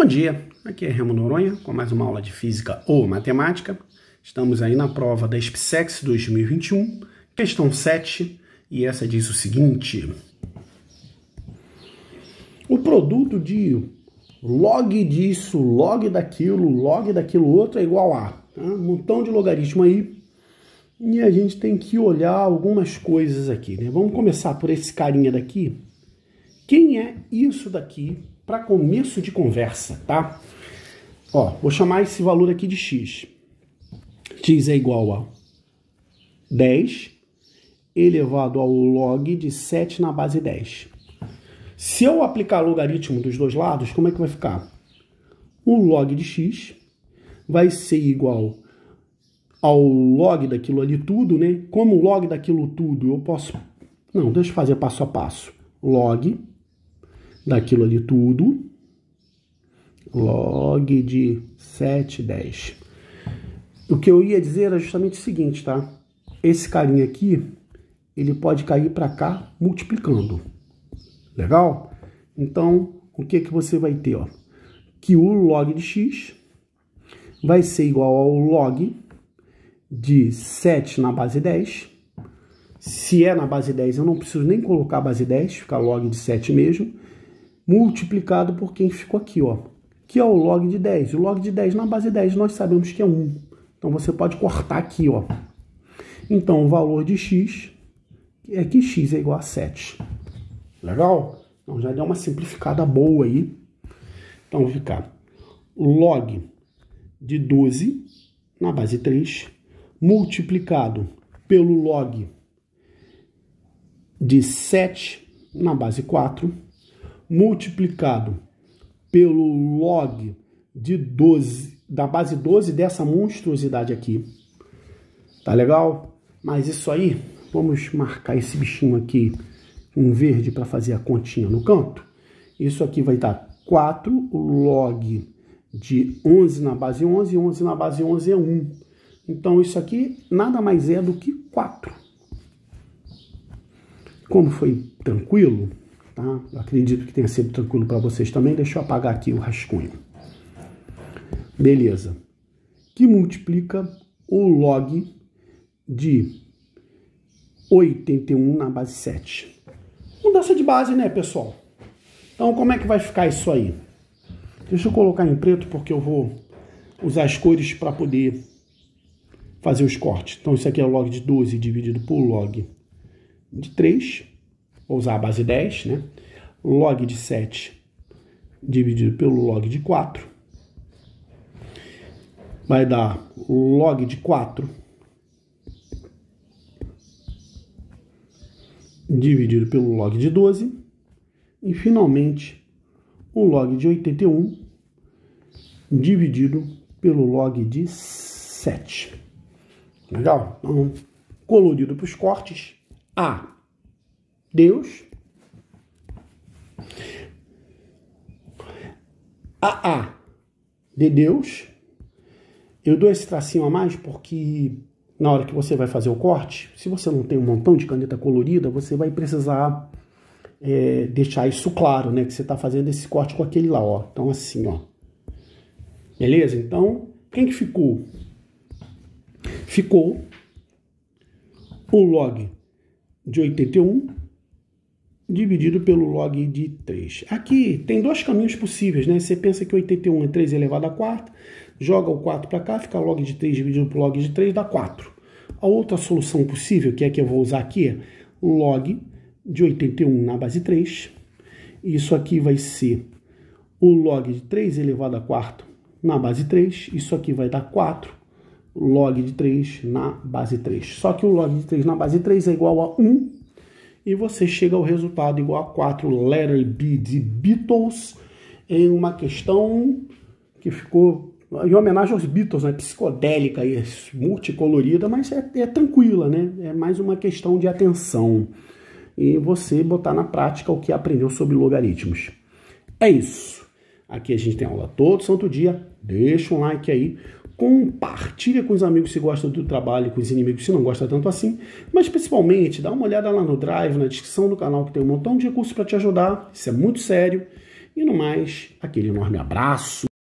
Bom dia, aqui é Remo Noronha com mais uma aula de Física ou Matemática. Estamos aí na prova da SPSEX 2021, questão 7, e essa diz o seguinte. O produto de log disso, log daquilo, log daquilo outro é igual a tá? um montão de logaritmo aí. E a gente tem que olhar algumas coisas aqui, né? Vamos começar por esse carinha daqui. Quem é isso daqui para começo de conversa, tá? Ó, vou chamar esse valor aqui de x. x é igual a 10 elevado ao log de 7 na base 10. Se eu aplicar logaritmo dos dois lados, como é que vai ficar? O log de x vai ser igual ao log daquilo ali tudo, né? Como o log daquilo tudo eu posso... Não, deixa eu fazer passo a passo. Log daquilo ali tudo, log de 7, 10. O que eu ia dizer era justamente o seguinte, tá? Esse carinha aqui, ele pode cair para cá multiplicando. Legal? Então, o que, que você vai ter? Ó? Que o log de x vai ser igual ao log de 7 na base 10. Se é na base 10, eu não preciso nem colocar a base 10, fica log de 7 mesmo multiplicado por quem ficou aqui, ó, que é o log de 10. O log de 10 na base 10 nós sabemos que é 1. Então você pode cortar aqui, ó. Então o valor de x é que x é igual a 7. Legal? Então já deu uma simplificada boa aí. Então vai ficar log de 12 na base 3 multiplicado pelo log de 7 na base 4 multiplicado pelo log de 12, da base 12 dessa monstruosidade aqui. Tá legal? Mas isso aí, vamos marcar esse bichinho aqui, um verde, para fazer a continha no canto. Isso aqui vai dar 4 log de 11 na base 11, 11 na base 11 é 1. Então isso aqui nada mais é do que 4. Como foi tranquilo, Tá? Eu acredito que tenha sido tranquilo para vocês também. Deixa eu apagar aqui o rascunho. Beleza. Que multiplica o log de 81 na base 7. Mudança de base, né, pessoal? Então, como é que vai ficar isso aí? Deixa eu colocar em preto, porque eu vou usar as cores para poder fazer os cortes. Então, isso aqui é o log de 12 dividido por log de 3. Vou usar a base 10, né? Log de 7 dividido pelo log de 4. Vai dar log de 4 dividido pelo log de 12. E, finalmente, o log de 81 dividido pelo log de 7. Legal? Então, colorido para os cortes. A Deus. a de Deus. Eu dou esse tracinho a mais porque na hora que você vai fazer o corte, se você não tem um montão de caneta colorida, você vai precisar é, deixar isso claro, né? Que você está fazendo esse corte com aquele lá, ó. Então assim, ó. Beleza? Então, quem que ficou? Ficou o log de 81 dividido pelo log de 3. Aqui tem dois caminhos possíveis, né? Você pensa que 81 é 3 elevado a 4, joga o 4 para cá, fica log de 3 dividido por log de 3, dá 4. A outra solução possível, que é que eu vou usar aqui, é log de 81 na base 3. Isso aqui vai ser o log de 3 elevado a 4 na base 3. Isso aqui vai dar 4 log de 3 na base 3. Só que o log de 3 na base 3 é igual a 1 e você chega ao resultado igual a 4 letter B de Beatles em uma questão que ficou em homenagem aos Beatles, né? psicodélica e multicolorida, mas é, é tranquila, né? É mais uma questão de atenção e você botar na prática o que aprendeu sobre logaritmos. É isso. Aqui a gente tem aula todo santo dia. Deixa um like aí compartilha com os amigos se gosta do trabalho, com os inimigos se não gosta tanto assim, mas principalmente dá uma olhada lá no Drive, na descrição do canal que tem um montão de recursos para te ajudar, isso é muito sério. E no mais, aquele enorme abraço.